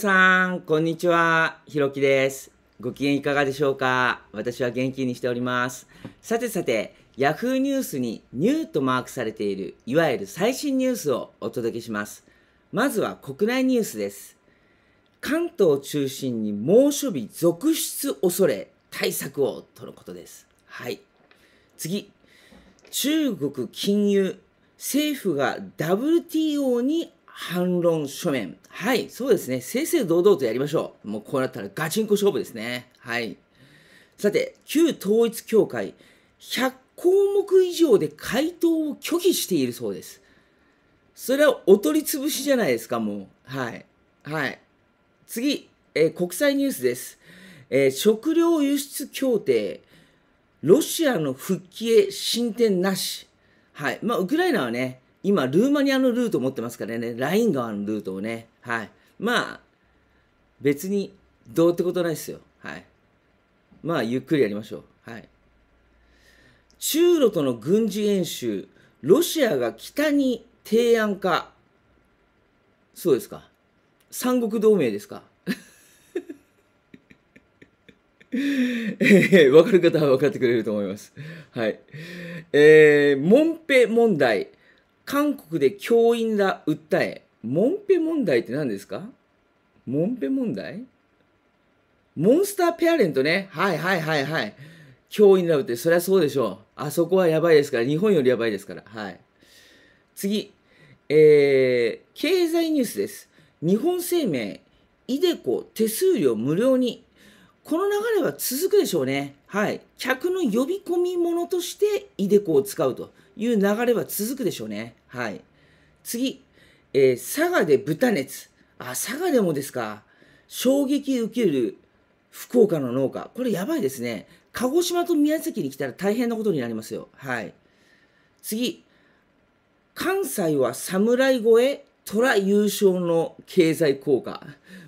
さん、こんにちは。ひろきです。ご機嫌いかがでしょうか私は元気にしております。さてさて、Yahoo ニュースにニューとマークされている、いわゆる最新ニュースをお届けします。まずは国内ニュースです。関東を中心に猛暑日続出恐れ、対策をとのことです。はい。次、中国金融、政府が WTO に反論書面。はい、そうですね。正々堂々とやりましょう。もうこうなったらガチンコ勝負ですね。はい。さて、旧統一教会、100項目以上で回答を拒否しているそうです。それはお取り潰しじゃないですか、もう。はい。はい。次、えー、国際ニュースです。えー、食料輸出協定、ロシアの復帰へ進展なし。はい。まあ、ウクライナはね、今、ルーマニアのルートを持ってますからね、ライン側のルートをね、はい。まあ、別にどうってことないですよ。はい。まあ、ゆっくりやりましょう。はい。中ロとの軍事演習、ロシアが北に提案か。そうですか。三国同盟ですか。え分かる方は分かってくれると思います。はい。えー、モンペ問題。韓国で教員ら訴え、モンペ問題って何ですかモンペ問題モンスターペアレントね。はいはいはいはい。教員ら訴え、そりゃそうでしょう。あそこはやばいですから、日本よりやばいですから。はい。次、えー、経済ニュースです。日本生命、イデコ手数料無料に。この流れは続くでしょうね。はい。客の呼び込み者として、イデコを使うという流れは続くでしょうね。はい。次、えー、佐賀で豚熱。あ、佐賀でもですか。衝撃受ける福岡の農家。これやばいですね。鹿児島と宮崎に来たら大変なことになりますよ。はい。次、関西は侍越え、虎優勝の経済効果。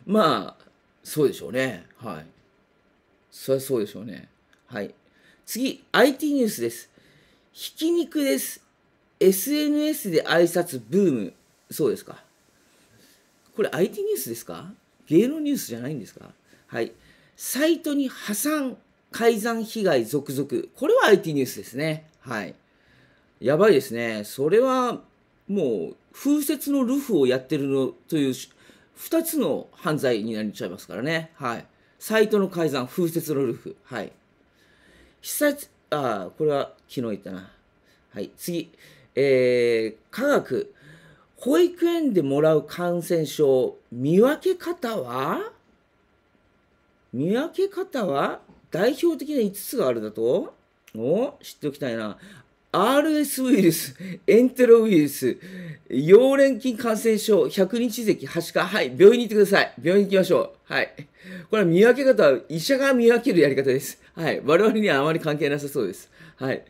まあ、そうでしょうね。はい。そりゃそうでしょうね。はい。次、IT ニュースです。ひき肉です。SNS で挨拶ブーム。そうですか。これ IT ニュースですか芸能ニュースじゃないんですかはい。サイトに破産、改ざん被害続々。これは IT ニュースですね。はい。やばいですね。それは、もう、風雪のルフをやってるのという、2つの犯罪になっちゃいますからね。はい。サイトの改ざん、風雪のルフ。はい。災地、ああ、これは昨日言ったな。はい。次。えー、科学。保育園でもらう感染症、見分け方は見分け方は代表的な5つがあるだとお知っておきたいな。RS ウイルス、エンテロウイルス、溶連菌感染症、100日咳、はしか、はい、病院に行ってください。病院に行きましょう。はい。これは見分け方は医者が見分けるやり方です。はい。我々にはあまり関係なさそうです。はい。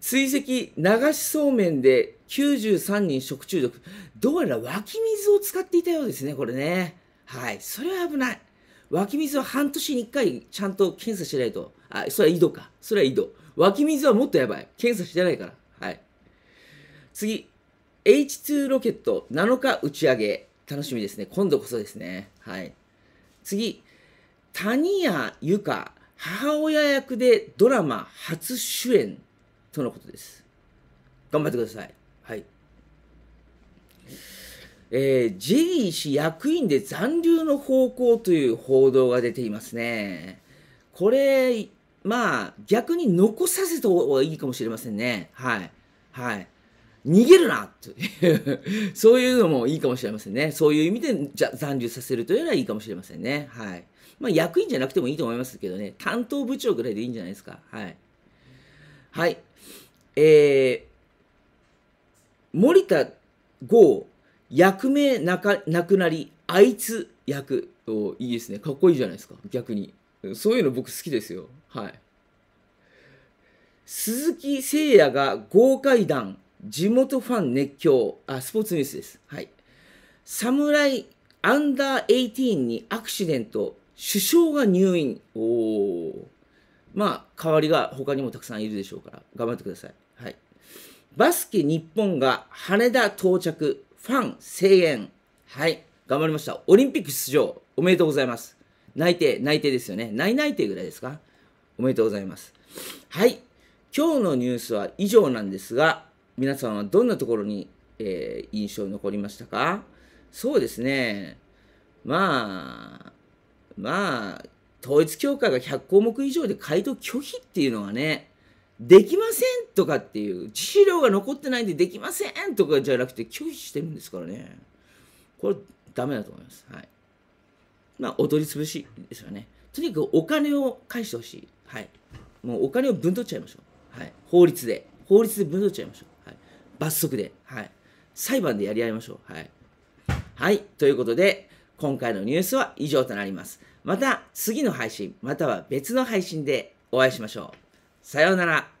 追跡、流しそうめんで93人食中毒。どうやら湧き水を使っていたようですね、これね。はい。それは危ない。湧き水は半年に1回ちゃんと検査しないと。あ、それは井戸か。それは井戸。湧き水はもっとやばい。検査してないから。はい。次、H2 ロケット7日打ち上げ。楽しみですね。今度こそですね。はい。次、谷谷由香、母親役でドラマ初主演とのことです。頑張ってください。はい。えー、ジェリー氏役員で残留の方向という報道が出ていますね。これ、まあ、逆に残させた方がいいかもしれませんね。はい。はい。逃げるなという そういうのもいいかもしれませんね。そういう意味でじゃ残留させるというのはいいかもしれませんね。はい。まあ、役員じゃなくてもいいと思いますけどね。担当部長ぐらいでいいんじゃないですか。はい。はい。えー、森田剛、役名なかなくなり、あいつ役。いいですね。かっこいいじゃないですか。逆に。そういうの僕好きですよ。はい。鈴木誠也が豪快弾、地元ファン熱狂。あ、スポーツニュースです。はい。侍アンダー18にアクシデント、首相が入院。おお。まあ、代わりが他にもたくさんいるでしょうから、頑張ってください。はい。バスケ日本が羽田到着、ファン声援。はい。頑張りました。オリンピック出場、おめでとうございます。内定、内定ですよね。内内定ぐらいですかおめでとうございます。はい。今日のニュースは以上なんですが、皆さんはどんなところに、えー、印象に残りましたかそうですね。まあ、まあ、統一教会が100項目以上で回答拒否っていうのはね、できませんとかっていう、自費量が残ってないんでできませんとかじゃなくて拒否してるんですからね。これ、ダメだと思います。はい。まあ、踊り潰しですよね。とにかくお金を返してほしい。はいもうお金を分取っちゃいましょう、はい、法律で法律で分取っちゃいましょう、はい、罰則で、はい、裁判でやり合いましょうはい、はい、ということで今回のニュースは以上となりますまた次の配信または別の配信でお会いしましょうさようなら